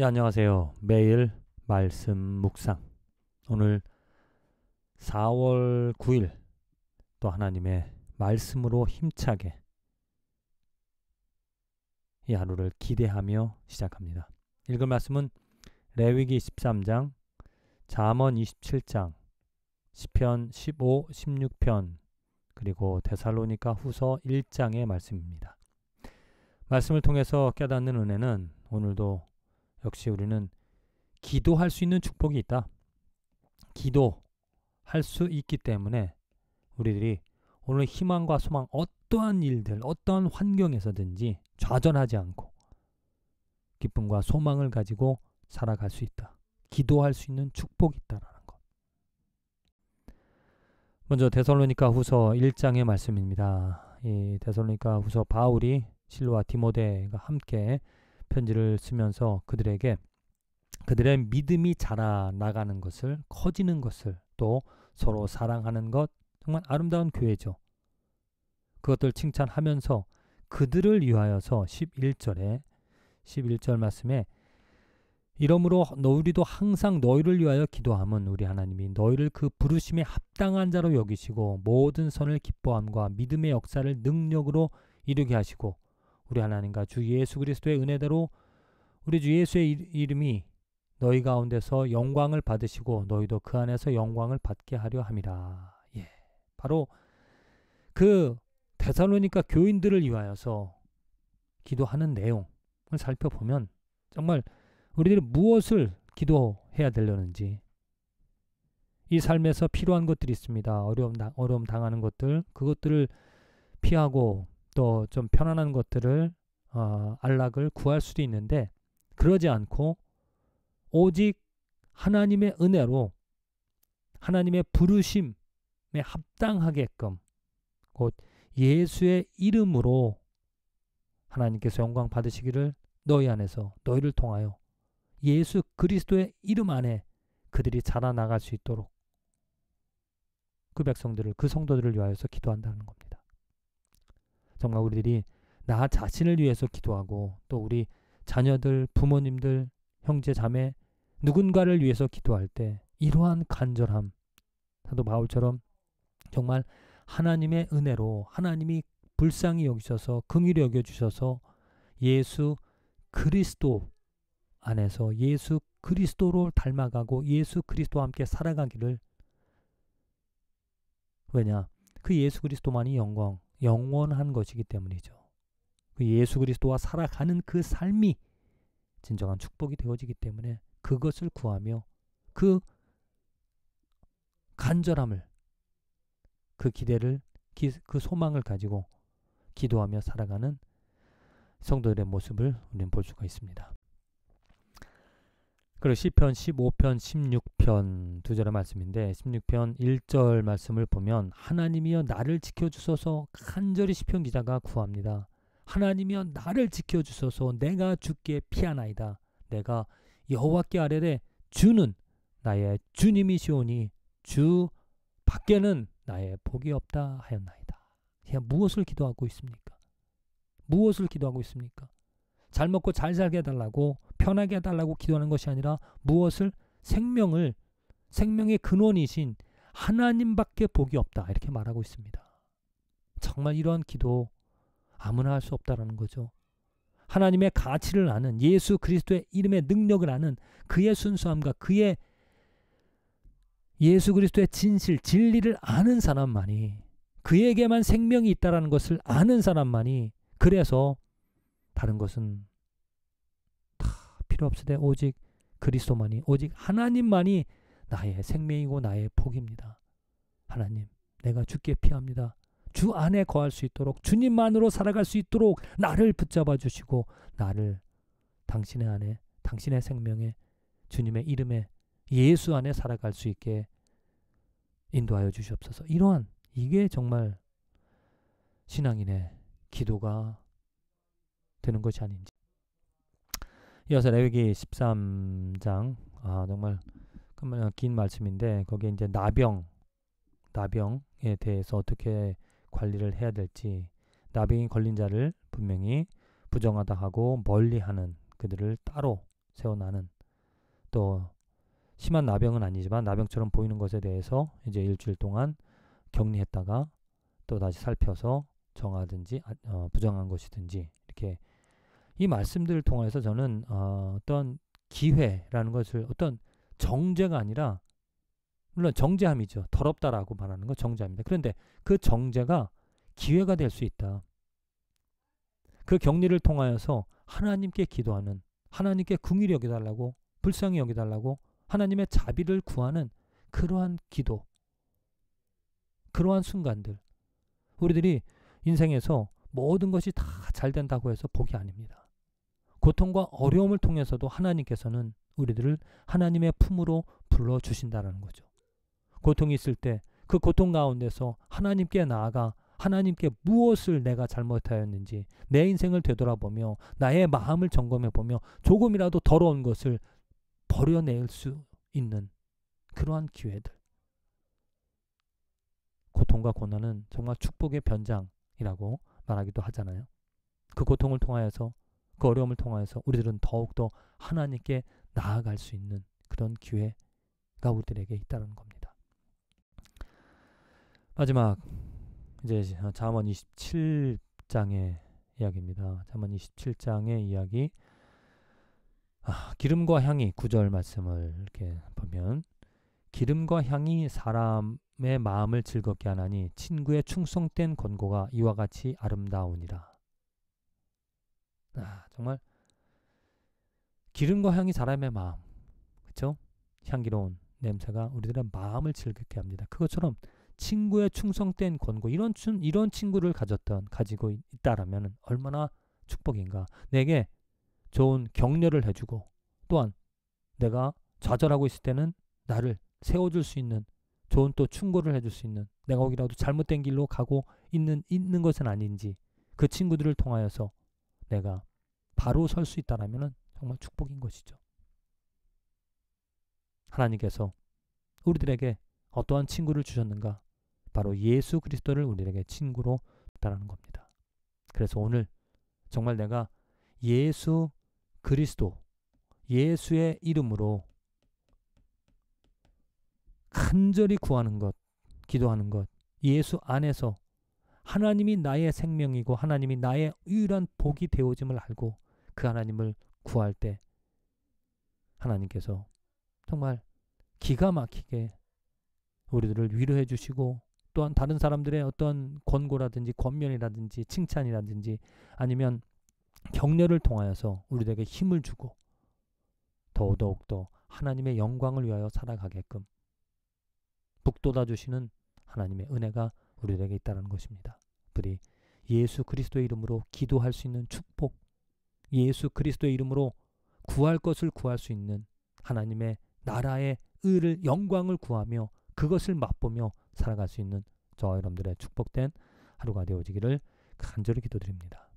예, 안녕하세요. 매일 말씀 묵상. 오늘 4월 9일 또 하나님의 말씀으로 힘차게 이 하루를 기대하며 시작합니다. 읽을 말씀은 레위기 13장, 잠언 27장, 시편 15, 16편 그리고 데살로니가 후서 1장의 말씀입니다. 말씀을 통해서 깨닫는 은혜는 오늘도 역시 우리는 기도할 수 있는 축복이 있다. 기도할 수 있기 때문에 우리들이 오늘 희망과 소망 어떠한 일들, 어떠한 환경에서든지 좌절하지 않고 기쁨과 소망을 가지고 살아갈 수 있다. 기도할 수 있는 축복이 있다라는 것. 먼저 데살로니가 후서 1장의 말씀입니다. 이 데살로니가 후서 바울이 실로와 디모데가 함께 편지를 쓰면서 그들에게 그들의 믿음이 자라나가는 것을 커지는 것을 또 서로 사랑하는 것 정말 아름다운 교회죠. 그것들 칭찬하면서 그들을 위하여서 11절에 11절 말씀에 이러므로 너희도 항상 너희를 위하여 기도함은 우리 하나님이 너희를 그 부르심에 합당한 자로 여기시고 모든 선을 기뻐함과 믿음의 역사를 능력으로 이루게 하시고 우리 하나님과 주 예수 그리스도의 은혜대로 우리 주 예수의 이름이 너희 가운데서 영광을 받으시고 너희도 그 안에서 영광을 받게 하려 함이라. 예. 바로 그 데살로니카 교인들을 위하여서 기도하는 내용을 살펴보면 정말 우리들이 무엇을 기도해야 되려는지 이 삶에서 필요한 것들이 있습니다. 어려움, 어려움 당하는 것들 그것들을 피하고 또좀 편안한 것들을 어, 안락을 구할 수도 있는데 그러지 않고 오직 하나님의 은혜로 하나님의 부르심에 합당하게끔 곧 예수의 이름으로 하나님께서 영광 받으시기를 너희 안에서 너희를 통하여 예수 그리스도의 이름 안에 그들이 자라나갈 수 있도록 그 백성들을 그 성도들을 위하여서 기도한다는 겁니다. 정말 우리들이 나 자신을 위해서 기도하고 또 우리 자녀들, 부모님들, 형제, 자매 누군가를 위해서 기도할 때 이러한 간절함 사도 바울처럼 정말 하나님의 은혜로 하나님이 불쌍히 여기셔서 긍휼히 여겨 주셔서 예수 그리스도 안에서 예수 그리스도로 닮아가고 예수 그리스도와 함께 살아가기를 왜냐? 그 예수 그리스도만이 영광, 영원한 것이기 때문이죠. 그 예수 그리스도와 살아가는 그 삶이 진정한 축복이 되어지기 때문에 그것을 구하며 그 간절함을 그 기대를 기, 그 소망을 가지고 기도하며 살아가는 성도들의 모습을 우리는 볼 수가 있습니다. 그리고 시편 15편, 16편 두 절의 말씀인데 16편 1절 말씀을 보면 하나님이여 나를 지켜 주소서 간절히 시편 기자가 구합니다. 하나님이여 나를 지켜 주소서 내가 죽기에 피하나이다. 내가 여호와께 아뢰되 주는 나의 주님이시오니 주 밖에는 나의 복이 없다 하였나이다. 그냥 무엇을 기도하고 있습니까? 무엇을 기도하고 있습니까? 잘 먹고 잘 살게 해달라고 편하게 해달라고 기도하는 것이 아니라 무엇을 생명을 생명의 근원이신 하나님밖에 복이 없다 이렇게 말하고 있습니다. 정말 이러한 기도 아무나 할 수 없다라는 거죠. 하나님의 가치를 아는 예수 그리스도의 이름의 능력을 아는 그의 순수함과 그의 예수 그리스도의 진실 진리를 아는 사람만이 그에게만 생명이 있다라는 것을 아는 사람만이 그래서 다른 것은 필요 없으되 오직 그리스도만이 오직 하나님만이 나의 생명이고 나의 복입니다. 하나님, 내가 주께 피합니다. 주 안에 거할 수 있도록 주님만으로 살아갈 수 있도록 나를 붙잡아 주시고 나를 당신의 안에 당신의 생명에 주님의 이름에 예수 안에 살아갈 수 있게 인도하여 주시옵소서. 이러한 이게 정말 신앙인의 기도가 되는 것이 아닌지 이어서 레위기 13장 아 정말 긴 말씀인데 거기에 이제 나병 나병에 대해서 어떻게 관리를 해야 될지 나병이 걸린 자를 분명히 부정하다 하고 멀리하는 그들을 따로 세워나는 또 심한 나병은 아니지만 나병처럼 보이는 것에 대해서 이제 일주일 동안 격리했다가 또 다시 살펴서 정하든지 아, 어, 부정한 것이든지 이렇게 이 말씀들을 통해서 저는 어, 어떤 기회라는 것을 어떤 정제가 아니라 물론 정제함이죠. 더럽다라고 말하는 거 정제합니다. 그런데 그 정제가 기회가 될 수 있다. 그 격리를 통하여서 하나님께 기도하는 하나님께 궁일이 여기달라고 불쌍히 여기달라고 하나님의 자비를 구하는 그러한 기도 그러한 순간들 우리들이 인생에서 모든 것이 다 잘 된다고 해서 복이 아닙니다. 고통과 어려움을 통해서도 하나님께서는 우리들을 하나님의 품으로 불러 주신다라는 거죠. 고통이 있을 때 그 고통 가운데서 하나님께 나아가 하나님께 무엇을 내가 잘못하였는지 내 인생을 되돌아보며 나의 마음을 점검해 보며 조금이라도 더러운 것을 버려낼 수 있는 그러한 기회들. 고통과 고난은 정말 축복의 변장이라고 말하기도 하잖아요. 그 고통을 통하여서 그 어려움을 통해서 우리들은 더욱더 하나님께 나아갈 수 있는 그런 기회가 우리들에게 있다는 겁니다. 마지막 이제 잠언 27장의 이야기입니다. 잠언 27장의 이야기 아, 기름과 향이 구절 말씀을 이렇게 보면 기름과 향이 사람의 마음을 즐겁게 하나니 친구의 충성된 권고가 이와 같이 아름다우니라. 아, 정말 기름과 향이 사람의 마음, 그렇죠? 향기로운 냄새가 우리들의 마음을 즐겁게 합니다. 그것처럼 친구의 충성된 권고 이런 춘 이런 친구를 가졌던 가지고 있다라면 얼마나 축복인가. 내게 좋은 격려를 해주고 또한 내가 좌절하고 있을 때는 나를 세워줄 수 있는 좋은 또 충고를 해줄 수 있는 내가 혹이라도 잘못된 길로 가고 있는 있는 것은 아닌지 그 친구들을 통하여서 내가 바로 설 수 있다라면 정말 축복인 것이죠. 하나님께서 우리들에게 어떠한 친구를 주셨는가? 바로 예수 그리스도를 우리에게 친구로 줬다는 겁니다. 그래서 오늘 정말 내가 예수 그리스도 예수의 이름으로 간절히 구하는 것, 기도하는 것, 예수 안에서 하나님이 나의 생명이고 하나님이 나의 유일한 복이 되어짐을 알고 그 하나님을 구할 때 하나님께서 정말 기가 막히게 우리들을 위로해 주시고 또한 다른 사람들의 어떤 권고라든지 권면이라든지 칭찬이라든지 아니면 격려를 통하여서 우리들에게 힘을 주고 더더욱더 하나님의 영광을 위하여 살아가게끔 북돋아 주시는 하나님의 은혜가 우리들에게 있다는 것입니다. 부디 예수 그리스도의 이름으로 기도할 수 있는 축복 예수 그리스도의 이름으로 구할 것을 구할 수 있는 하나님의 나라의 의를 영광을 구하며 그것을 맛보며 살아갈 수 있는 저와 여러분들의 축복된 하루가 되어지기를 간절히 기도드립니다.